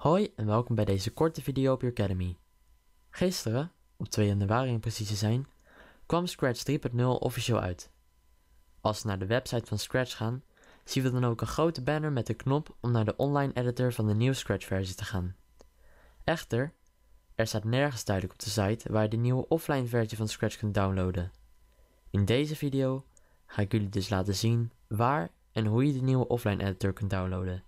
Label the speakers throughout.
Speaker 1: Hoi en welkom bij deze korte video op Your Academy. Gisteren, op 2 januari om precies te zijn, kwam Scratch 3.0 officieel uit. Als we naar de website van Scratch gaan, zien we dan ook een grote banner met de knop om naar de online editor van de nieuwe Scratch versie te gaan. Echter, er staat nergens duidelijk op de site waar je de nieuwe offline versie van Scratch kunt downloaden. In deze video ga ik jullie dus laten zien waar en hoe je de nieuwe offline editor kunt downloaden.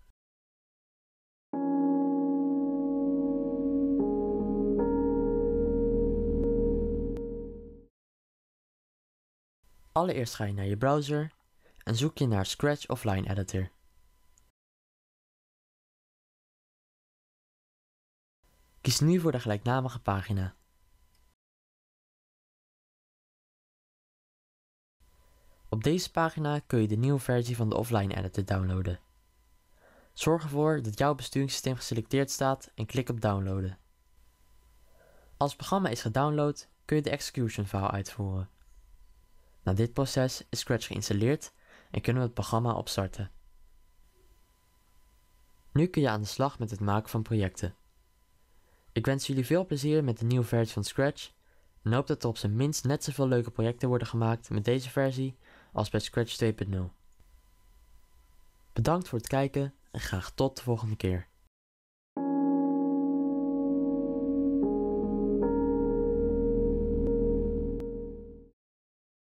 Speaker 2: Allereerst ga je naar je browser en zoek je naar Scratch Offline Editor. Kies nu voor de gelijknamige pagina. Op
Speaker 1: deze pagina kun je de nieuwe versie van de offline editor downloaden. Zorg ervoor dat jouw besturingssysteem geselecteerd staat en klik op downloaden. Als het programma is gedownload kun je de execution file uitvoeren. Na dit proces is Scratch geïnstalleerd en kunnen we het programma opstarten. Nu kun je aan de slag met het maken van projecten. Ik wens jullie veel plezier met de nieuwe versie van Scratch en hoop dat er op zijn minst net zoveel leuke projecten worden gemaakt met deze versie als bij Scratch 2.0. Bedankt voor het kijken en graag tot de volgende keer.